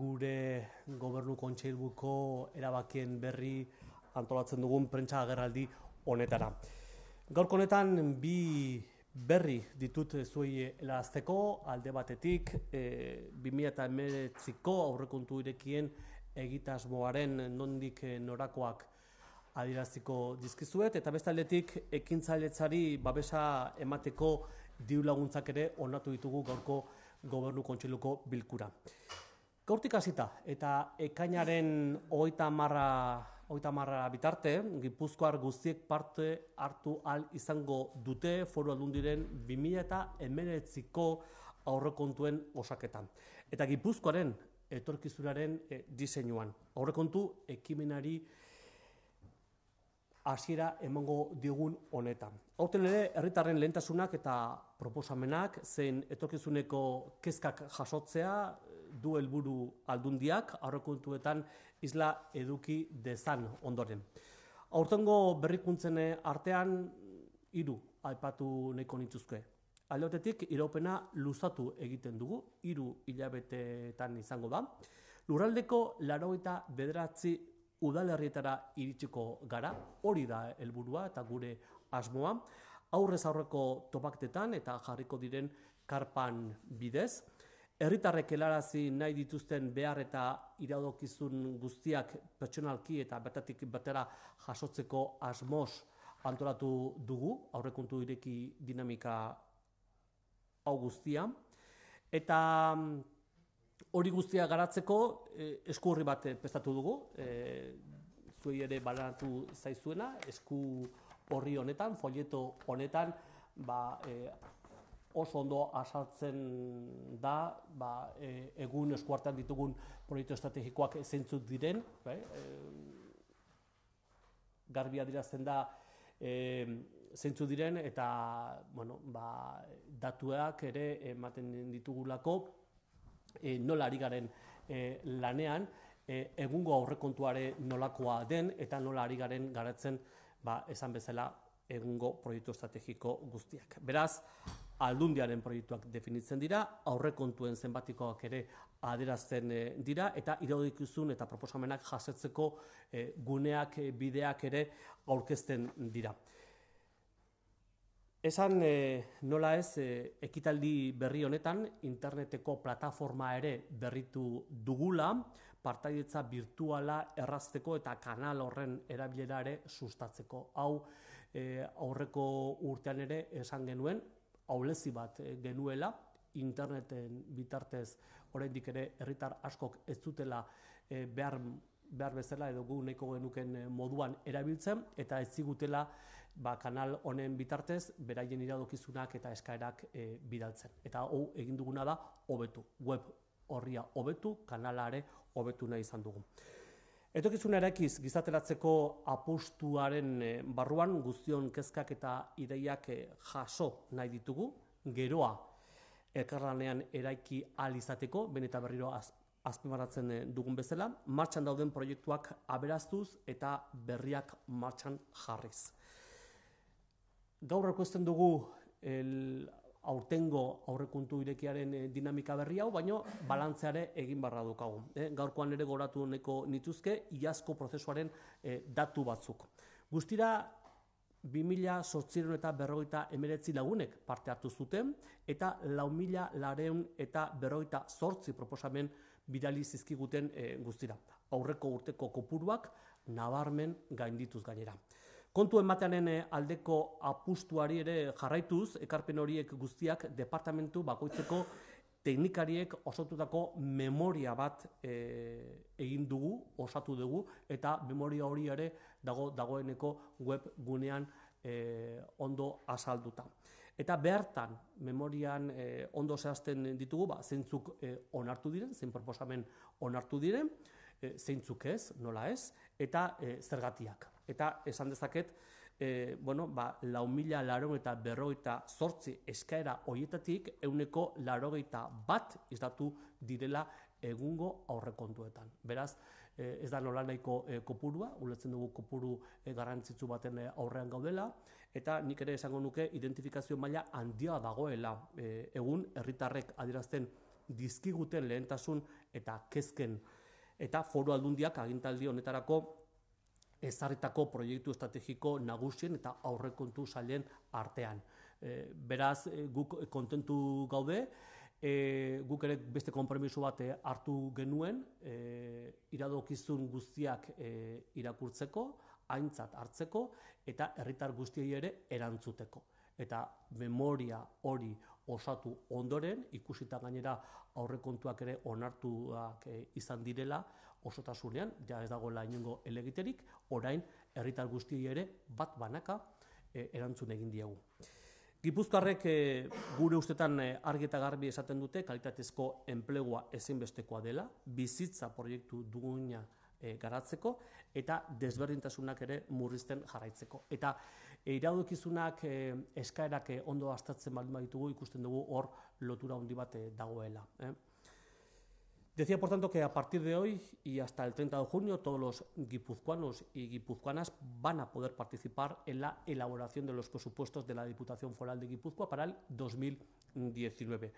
Gure gobernu kontseilbuko erabakien berri antolatzen dugun prentsa agerraldi honetara. Gaurko honetan bi berri ditut zuei elazteko, alde batetik e, eh, 2008ko aurrekontu irekien egitasmoaren nondik eh, norakoak adiraziko dizkizuet, eta beste aldetik ekintzailetzari babesa emateko diru laguntzak ere onatu ditugu gaurko gobernu kontseiluko bilkura. Gaurtik hasita eta ekainaren oita marra, marra bitarte, Gipuzkoar guztiek parte hartu al izango dute foru aldundiren 2000 eta emeretziko aurrekontuen osaketan. Eta Gipuzkoaren etorkizunaren e, diseinuan. Aurrekontu ekimenari hasiera emango digun honetan. Horten ere, herritarren lehentasunak eta proposamenak, zein etorkizuneko kezkak jasotzea, du helburu aldundiak aurrekontuetan isla eduki dezan ondoren. Aurtengo berrikuntzen artean hiru aipatu nahiko nituzke. Aldotetik iropena luzatu egiten dugu hiru hilabetetan izango da. Luraldeko 89 udalerrietara iritsiko gara. Hori da helburua eta gure asmoa aurrez aurreko topaktetan eta jarriko diren karpan bidez. Erritarrek helarazi nahi dituzten behar eta iradokizun guztiak pertsonalki eta bertatik batera jasotzeko asmoz antolatu dugu, aurrekuntu ireki dinamika hau guztia. Eta mm, hori guztia garatzeko eh, eskurri bat e, prestatu dugu, eh, zuei ere balanatu zaizuena, esku horri honetan, folieto honetan, ba, e, oso ondo asartzen da ba, e, egun eskuartan ditugun proiektu estrategikoak zeintzut diren, bai? E, garbi adirazten da e, diren eta bueno, ba, datuak ere ematen ditugulako e, garen e, lanean e, egungo aurrekontuare nolakoa den eta nola garen garatzen ba, esan bezala egungo proiektu estrategiko guztiak. Beraz, aldundiaren proiektuak definitzen dira, aurrekontuen zenbatikoak ere aderazten eh, dira, eta iraudikizun eta proposamenak jasetzeko eh, guneak eh, bideak ere aurkezten dira. Esan nola ez, ekitaldi berri honetan, interneteko plataforma ere berritu dugula, partaietza virtuala errazteko eta kanal horren erabilera ere sustatzeko. Hau, e, aurreko urtean ere esan genuen, aulezi bat eh, genuela, interneten bitartez oraindik ere herritar askok ez zutela eh, behar behar bezala edo gu nahiko genuken moduan erabiltzen eta ez zigutela ba, kanal honen bitartez beraien iradokizunak eta eskaerak bidaltzen. Eta hau egin duguna da hobetu, web horria hobetu, kanalare hobetu nahi izan dugu. Etokizun erakiz gizatelatzeko apostuaren eh, barruan guztion kezkak eta ideiak eh, jaso nahi ditugu, geroa elkarlanean eraiki alizateko, ben eta berriro az, azpimaratzen eh, dugun bezala, martxan dauden proiektuak aberaztuz eta berriak martxan jarriz. Gaur erkoesten dugu el, aurtengo aurrekuntu irekiaren eh, dinamika berri hau, baino balantzeare egin barra dukagu. Eh? gaurkoan ere goratu honeko nituzke, iazko prozesuaren eh, datu batzuk. Guztira, 2000 eta berroita emeretzi lagunek parte hartu zuten, eta lau mila lareun eta berroita sortzi proposamen bidali zizkiguten guztira. Aurreko urteko kopuruak nabarmen gaindituz gainera. Kontu ematenen eh, aldeko apustuari ere jarraituz, ekarpen horiek guztiak departamentu bakoitzeko teknikariek osotutako memoria bat eh, egin dugu, osatu dugu, eta memoria hori ere dago, dagoeneko web gunean eh, ondo azalduta. Eta behartan, memorian ondo zehazten ditugu, ba, zeintzuk onartu diren, zein proposamen onartu diren, zeintzuk ez, nola ez, eta zergatiak. Eta esan dezaket, e, bueno, ba, lau mila larogeita berrogeita zortzi eskaera hoietatik euneko larogeita bat izdatu direla egungo aurrekontuetan. Beraz, eh, ez da nola eh, kopurua, ulertzen dugu kopuru e, garrantzitsu baten aurrean gaudela, eta nik ere esango nuke identifikazio maila handia dagoela e, egun herritarrek adierazten dizkiguten lehentasun eta kezken eta foru aldundiak agintaldi honetarako ezarritako proiektu estrategiko nagusien eta aurrekontu sailen artean. E, beraz, eh, guk kontentu gaude, e, guk ere beste konpromiso bate hartu genuen, e, iradokizun guztiak e, irakurtzeko, aintzat hartzeko, eta herritar guztiei ere erantzuteko eta memoria hori osatu ondoren, ikusita gainera aurrekontuak ere onartuak izan direla, Osotasunean, ja ez dago lainengo elegiterik, orain herritar guzti ere bat banaka eh, erantzun egin diegu. Gipuzkarrek eh, gure ustetan eh, argi eta garbi esaten dute, kalitatezko enplegua ezinbestekoa dela, bizitza proiektu duguna garatzeko, eta desberdintasunak ere murrizten jarraitzeko. Eta iradukizunak eskaerak ondo astatzen baldin baditugu ikusten dugu hor lotura ondibate dagoela. Decía, por tanto, que a partir de hoy y hasta el 30 de junio todos los guipuzcoanos y guipuzcoanas van a poder participar en la elaboración de los presupuestos de la Diputación Foral de Guipúzcoa para el 2019.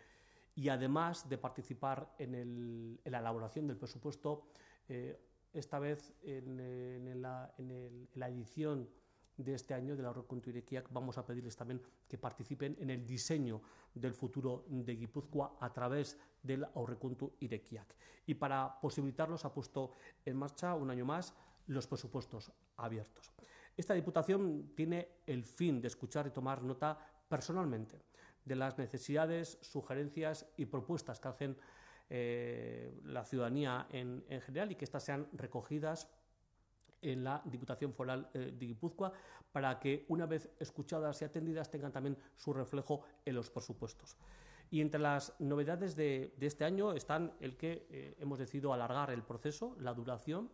Y además de participar en, la elaboración del presupuesto, eh, esta vez en, la, en, la, edición de este año del la Irequiak, vamos a pedirles también que participen en el diseño del futuro de Guipúzcoa a través del Aurrecontu Irekiak. Y para posibilitarlos ha puesto en marcha un año más los presupuestos abiertos. Esta Diputación tiene el fin de escuchar y tomar nota personalmente de las necesidades, sugerencias y propuestas que hacen eh, la ciudadanía en, en general y que éstas sean recogidas en la Diputación Foral eh, de Guipúzcoa para que una vez escuchadas y atendidas tengan también su reflejo en los presupuestos. Y entre las novedades de, este año están el que eh, hemos decidido alargar el proceso, la duración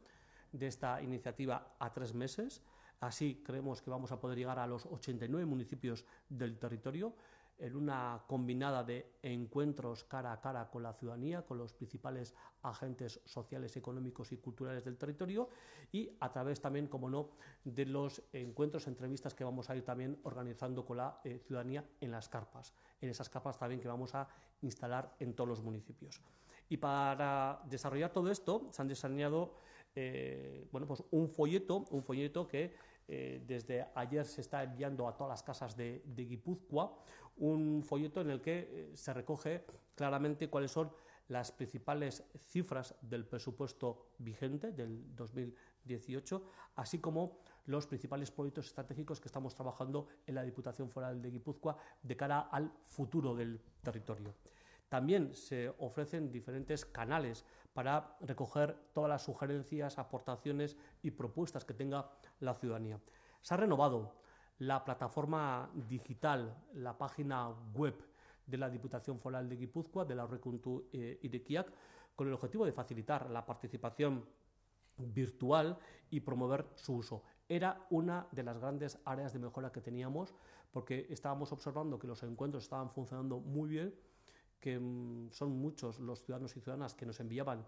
de esta iniciativa a tres meses. Así creemos que vamos a poder llegar a los 89 municipios del territorio en una combinada de encuentros cara a cara con la ciudadanía, con los principales agentes sociales, económicos y culturales del territorio y a través también, como no, de los encuentros, entrevistas que vamos a ir también organizando con la eh, ciudadanía en las carpas, en esas carpas también que vamos a instalar en todos los municipios. Y para desarrollar todo esto se han diseñado eh, bueno, pues un folleto, un folleto que eh, desde ayer se está enviando a todas las casas de, Guipúzcoa un folleto en el que eh, se recoge claramente cuáles son las principales cifras del presupuesto vigente del 2018, así como los principales proyectos estratégicos que estamos trabajando en la Diputación Foral de Guipúzcoa de cara al futuro del territorio. También se ofrecen diferentes canales para recoger todas las sugerencias, aportaciones y propuestas que tenga la ciudadanía. Se ha renovado la plataforma digital, la página web de la Diputación Foral de Guipúzcoa, de la y de KIAC, con el objetivo de facilitar la participación virtual y promover su uso. Era una de las grandes áreas de mejora que teníamos porque estábamos observando que los encuentros estaban funcionando muy bien que mm, son muchos los ciudadanos y ciudadanas que nos enviaban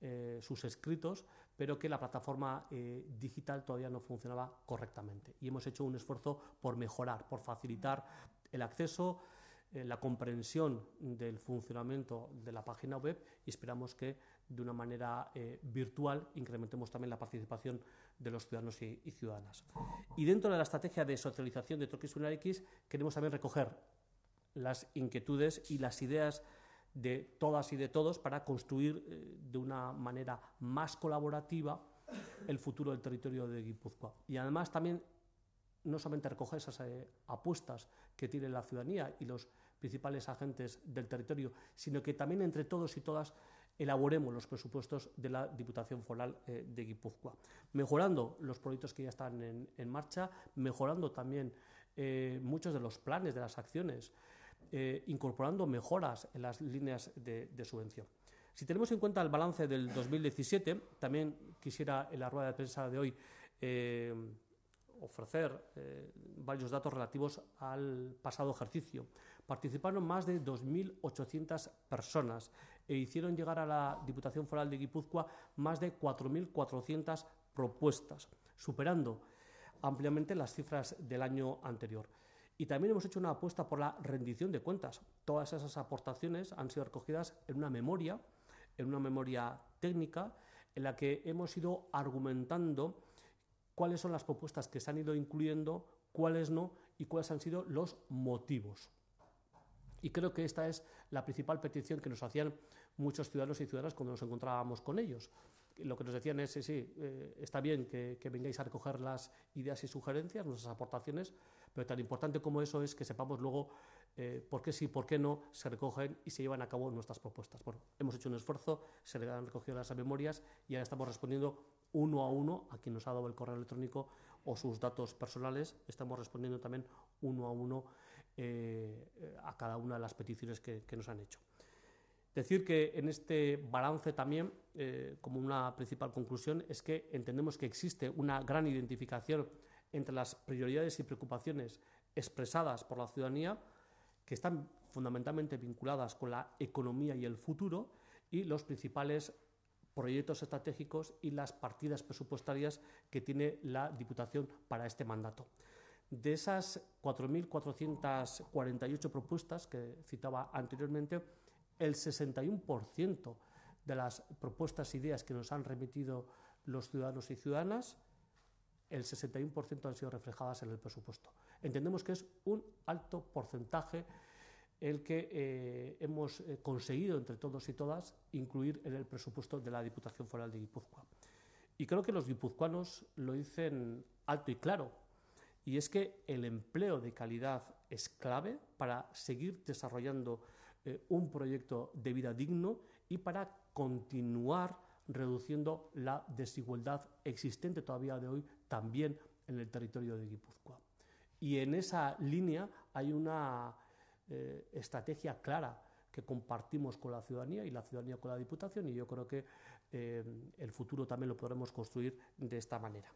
eh, sus escritos, pero que la plataforma eh, digital todavía no funcionaba correctamente. Y hemos hecho un esfuerzo por mejorar, por facilitar el acceso, eh, la comprensión del funcionamiento de la página web y esperamos que de una manera virtual incrementemos también la participación de los ciudadanos y, ciudadanas. Y dentro de la estrategia de socialización de Toques X queremos también recoger las inquietudes y las ideas de todas y de todos para construir eh, de una manera más colaborativa el futuro del territorio de Guipúzcoa. Y además también no solamente recoger esas eh, apuestas que tiene la ciudadanía y los principales agentes del territorio, sino que también entre todos y todas elaboremos los presupuestos de la Diputación Foral eh, de Guipúzcoa, mejorando los proyectos que ya están en, marcha, mejorando también muchos de los planes, de las acciones, eh, incorporando mejoras en las líneas de, subvención. Si tenemos en cuenta el balance del 2017, también quisiera en la rueda de prensa de hoy eh, ofrecer eh, varios datos relativos al pasado ejercicio. Participaron más de 2.800 personas e hicieron llegar a la Diputación Foral de Guipúzcoa más de 4.400 propuestas, superando ampliamente las cifras del año anterior. Y también hemos hecho una apuesta por la rendición de cuentas. Todas esas aportaciones han sido recogidas en una memoria, en una memoria técnica, en la que hemos ido argumentando cuáles son las propuestas que se han ido incluyendo, cuáles no y cuáles han sido los motivos. Y creo que esta es la principal petición que nos hacían muchos ciudadanos y ciudadanas cuando nos encontrábamos con ellos lo que nos decían es, sí, sí, eh, está bien que, vengáis a recoger las ideas y sugerencias, nuestras aportaciones, pero tan importante como eso es que sepamos luego eh, por qué sí, por qué no se recogen y se llevan a cabo nuestras propuestas. Bueno, hemos hecho un esfuerzo, se le han recogido las memorias y ahora estamos respondiendo uno a uno a quien nos ha dado el correo electrónico o sus datos personales. Estamos respondiendo también uno a uno eh, a cada una de las peticiones que nos han hecho. Decir que en este balance también, eh, como una principal conclusión, es que entendemos que existe una gran identificación entre las prioridades y preocupaciones expresadas por la ciudadanía, que están fundamentalmente vinculadas con la economía y el futuro, y los principales proyectos estratégicos y las partidas presupuestarias que tiene la Diputación para este mandato. De esas 4.448 propuestas que citaba anteriormente, el 61% de las propuestas e ideas que nos han remitido los ciudadanos y ciudadanas, el 61% han sido reflejadas en el presupuesto. Entendemos que es un alto porcentaje el que eh, hemos eh, conseguido entre todos y todas incluir en el presupuesto de la Diputación Foral de Guipúzcoa. Y creo que los guipuzcoanos lo dicen alto y claro, y es que el empleo de calidad es clave para seguir desarrollando eh, un proyecto de vida digno y para continuar reduciendo la desigualdad existente todavía de hoy también en el territorio de Guipúzcoa. Y en esa línea hay una eh, estrategia clara que compartimos con la ciudadanía y la ciudadanía con la Diputación y yo creo que eh, el futuro también lo podremos construir de esta manera.